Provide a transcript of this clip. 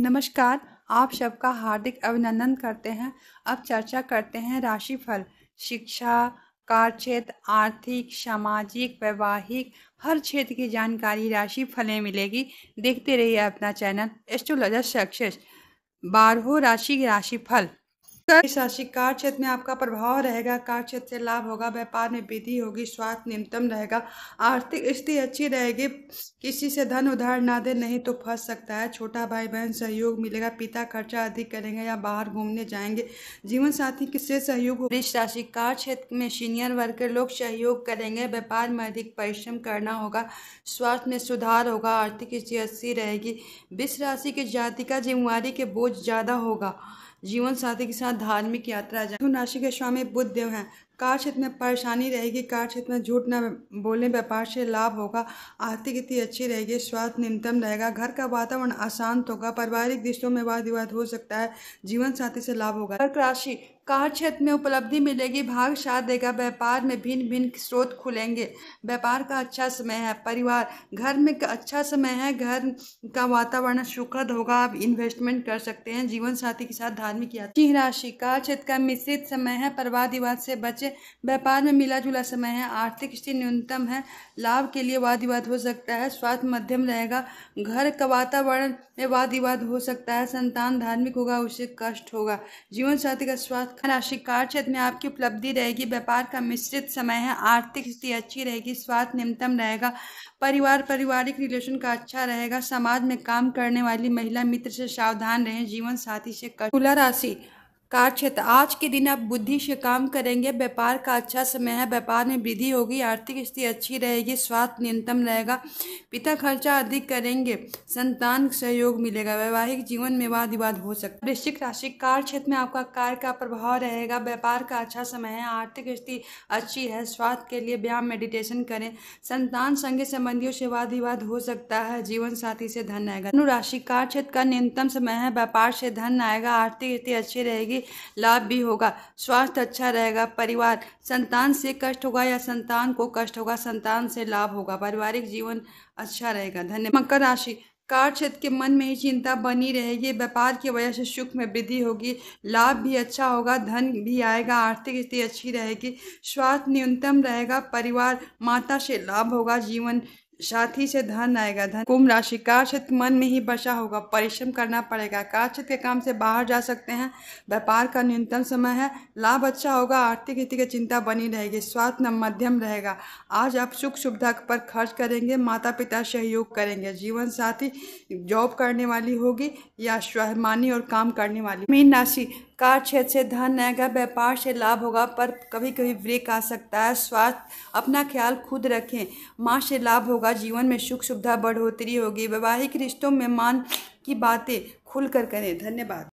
नमस्कार आप सबका हार्दिक अभिनंदन करते हैं अब चर्चा करते हैं राशिफल शिक्षा कार्य क्षेत्र आर्थिक सामाजिक वैवाहिक हर क्षेत्र की जानकारी राशि फलें मिलेगी देखते रहिए अपना चैनल एस्ट्रोलॉजर सक्सेस बारहों राशि फल नमस्कार राशि कार क्षेत्र में आपका प्रभाव रहेगा कार्य क्षेत्र से लाभ होगा व्यापार में वृद्धि होगी स्वास्थ्य न्यूनतम रहेगा आर्थिक स्थिति अच्छी रहेगी किसी से धन उधार ना दे नहीं तो फंस सकता है छोटा भाई बहन सहयोग मिलेगा पिता खर्चा अधिक करेंगे या बाहर घूमने जाएंगे जीवन साथी किससे सहयोग हो राशि कार क्षेत्र में सीनियर वर्ग के लोग सहयोग करेंगे व्यापार में अधिक परिश्रम करना होगा स्वास्थ्य में सुधार होगा आर्थिक स्थिति अच्छी रहेगी विश्व राशि के जाति का जिम्मेवारी के बोझ ज़्यादा होगा जीवन साथी के साथ धार्मिक यात्रा जाए राशि के स्वामी बुद्ध देव हैं कार्य क्षेत्र में परेशानी रहेगी कार्य क्षेत्र में झूठ न बोलने व्यापार से लाभ होगा आर्थिक स्थिति अच्छी रहेगी स्वास्थ्य न्यूनतम रहेगा घर का वातावरण अशांत होगा पारिवारिक रिश्तों में वाद विवाद हो सकता है जीवन साथी से लाभ होगा कर्क राशि कार्य क्षेत्र में उपलब्धि मिलेगी भाग साथ देगा व्यापार में भिन्न भिन्न स्रोत खुलेंगे व्यापार का अच्छा समय है परिवार घर में अच्छा समय है घर का वातावरण सुखद होगा आप इन्वेस्टमेंट कर सकते हैं जीवन साथी के साथ धार्मिक यात्रा राशि कार्य क्षेत्र का मिश्रित समय है परिवार विवाद से बचे से व्यापार में मिला जुला समय है आर्थिक स्थिति न्यूनतम है लाभ के लिए वाद विवाद हो सकता है स्वास्थ्य मध्यम रहेगा घर का वातावरण में वाद विवाद हो सकता है संतान धार्मिक होगा उसे कष्ट होगा जीवन साथी का स्वास्थ्य राशि कार्य क्षेत्र में आपकी उपलब्धि रहेगी व्यापार का मिश्रित समय है आर्थिक स्थिति अच्छी रहेगी स्वास्थ्य न्यूनतम रहेगा परिवार पारिवारिक रिलेशन का अच्छा रहेगा समाज में काम करने वाली महिला मित्र से सावधान रहें जीवन साथी से तुला राशि कार्यक्षेत्र आज के दिन आप बुद्धि से काम करेंगे व्यापार का अच्छा समय है व्यापार में वृद्धि होगी आर्थिक स्थिति अच्छी रहेगी स्वास्थ्य न्यूनतम रहेगा पिता खर्चा अधिक करेंगे संतान सहयोग मिलेगा वैवाहिक जीवन में वाद विवाद हो सकता है वृश्चिक राशि कार्य क्षेत्र में आपका कार्य का प्रभाव रहेगा व्यापार का अच्छा समय है आर्थिक स्थिति अच्छी है स्वास्थ्य के लिए व्यायाम मेडिटेशन करें संतान संघ संबंधियों से वाद विवाद हो सकता है जीवन साथी से धन आएगा धनु राशि कार्य क्षेत्र का न्यूनतम समय है व्यापार से धन आएगा आर्थिक स्थिति अच्छी रहेगी लिए लाभ भी होगा स्वास्थ्य अच्छा रहेगा परिवार संतान से कष्ट होगा या संतान को कष्ट होगा संतान से लाभ होगा पारिवारिक जीवन अच्छा रहेगा धन्यवाद मकर राशि कार्य क्षेत्र के मन में ही चिंता बनी रहेगी व्यापार की वजह से सुख में वृद्धि होगी लाभ भी अच्छा होगा धन भी आएगा आर्थिक स्थिति अच्छी रहेगी स्वास्थ्य न्यूनतम रहेगा परिवार माता से लाभ होगा जीवन साथी से धन आएगा धन कुंभ राशि कार्यक्षेत्र मन में ही बसा होगा परिश्रम करना पड़ेगा क्षेत्र के काम से बाहर जा सकते हैं व्यापार का न्यूनतम समय है लाभ अच्छा होगा आर्थिक स्थिति की चिंता बनी रहेगी स्वास्थ्य मध्यम रहेगा आज आप सुख सुविधा पर खर्च करेंगे माता पिता सहयोग करेंगे जीवन साथी जॉब करने वाली होगी या स्वमानी और काम करने वाली मीन राशि कार क्षेत्र से धन आएगा व्यापार से लाभ होगा पर कभी कभी ब्रेक आ सकता है स्वास्थ्य अपना ख्याल खुद रखें माँ से लाभ होगा जीवन में सुख सुविधा बढ़ोतरी होगी वैवाहिक रिश्तों में मान की बातें खुल कर करें धन्यवाद